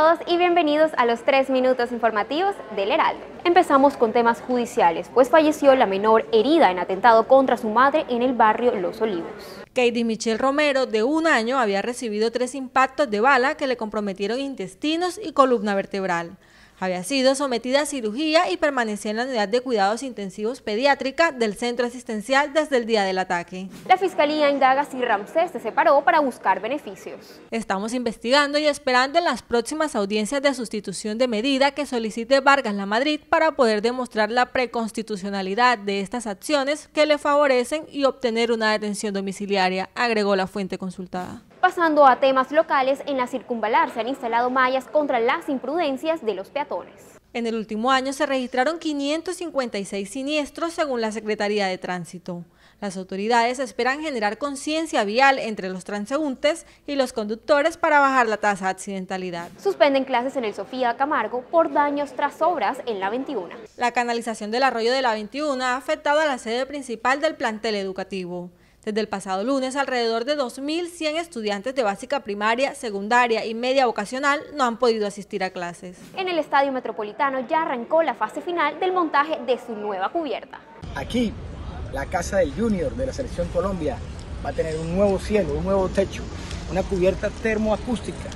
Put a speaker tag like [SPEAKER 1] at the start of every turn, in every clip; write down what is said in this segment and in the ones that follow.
[SPEAKER 1] todos y bienvenidos a los tres minutos informativos del Heraldo. Empezamos con temas
[SPEAKER 2] judiciales, pues falleció la menor herida en atentado contra su madre en el barrio Los Olivos. Katie Michelle Romero, de un año, había recibido tres impactos de bala que le comprometieron intestinos y columna vertebral. Había sido sometida a cirugía y permanecía en la unidad de cuidados intensivos pediátrica del centro asistencial desde el día del ataque. La fiscalía indaga si Ramsés se separó para buscar beneficios. Estamos investigando y esperando en las próximas audiencias de sustitución de medida que solicite Vargas la Madrid para poder demostrar la preconstitucionalidad de estas acciones que le favorecen y obtener una detención domiciliaria, agregó la fuente consultada.
[SPEAKER 1] Pasando a temas locales, en la circunvalar se han instalado
[SPEAKER 2] mallas contra las imprudencias de los peatones. En el último año se registraron 556 siniestros según la Secretaría de Tránsito. Las autoridades esperan generar conciencia vial entre los transeúntes y los conductores para bajar la tasa de accidentalidad. Suspenden clases en el Sofía Camargo por daños tras obras en la 21. La canalización del arroyo de la 21 ha afectado a la sede principal del plantel educativo. Desde el pasado lunes, alrededor de 2.100 estudiantes de básica primaria, secundaria y media vocacional no han podido asistir a clases.
[SPEAKER 1] En el Estadio Metropolitano ya arrancó la fase final del montaje de su nueva cubierta.
[SPEAKER 2] Aquí, la casa del Junior de la Selección Colombia va a tener un nuevo cielo, un nuevo techo, una cubierta termoacústica,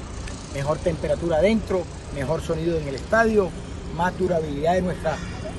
[SPEAKER 2] mejor temperatura adentro, mejor sonido en el estadio, más durabilidad de nuestra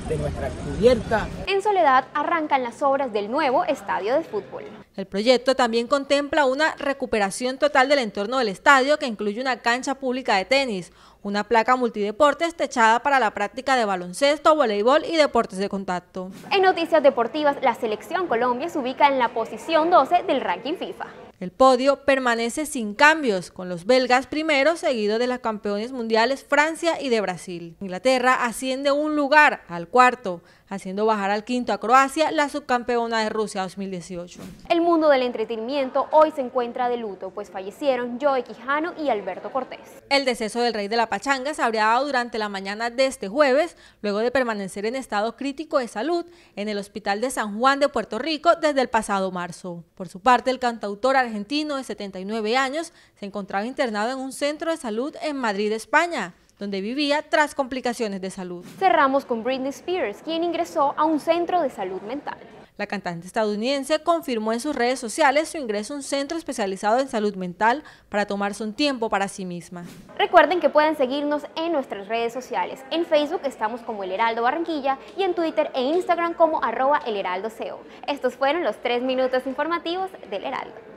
[SPEAKER 2] de nuestra cubierta.
[SPEAKER 1] En Soledad arrancan las obras del nuevo estadio de fútbol.
[SPEAKER 2] El proyecto también contempla una recuperación total del entorno del estadio que incluye una cancha pública de tenis, una placa multideportes techada para la práctica de baloncesto, voleibol y deportes de contacto.
[SPEAKER 1] En noticias deportivas, la selección Colombia se ubica en la posición 12 del ranking FIFA.
[SPEAKER 2] El podio permanece sin cambios, con los belgas primero, seguido de las campeones mundiales Francia y de Brasil. Inglaterra asciende un lugar al cuarto, haciendo bajar al quinto a Croacia, la subcampeona de Rusia 2018.
[SPEAKER 1] El mundo del entretenimiento hoy se encuentra de luto, pues fallecieron Joe Quijano y Alberto Cortés.
[SPEAKER 2] El deceso del rey de la changa se habría dado durante la mañana de este jueves, luego de permanecer en estado crítico de salud en el Hospital de San Juan de Puerto Rico desde el pasado marzo. Por su parte, el cantautor argentino de 79 años se encontraba internado en un centro de salud en Madrid, España donde vivía tras complicaciones de salud. Cerramos con Britney Spears, quien ingresó a un centro de salud mental. La cantante estadounidense confirmó en sus redes sociales su ingreso a un centro especializado en salud mental para tomarse un tiempo para sí misma. Recuerden
[SPEAKER 1] que pueden seguirnos en nuestras redes sociales. En Facebook estamos como El Heraldo Barranquilla y en Twitter e Instagram como arroba El Heraldo Estos fueron los tres minutos informativos del Heraldo.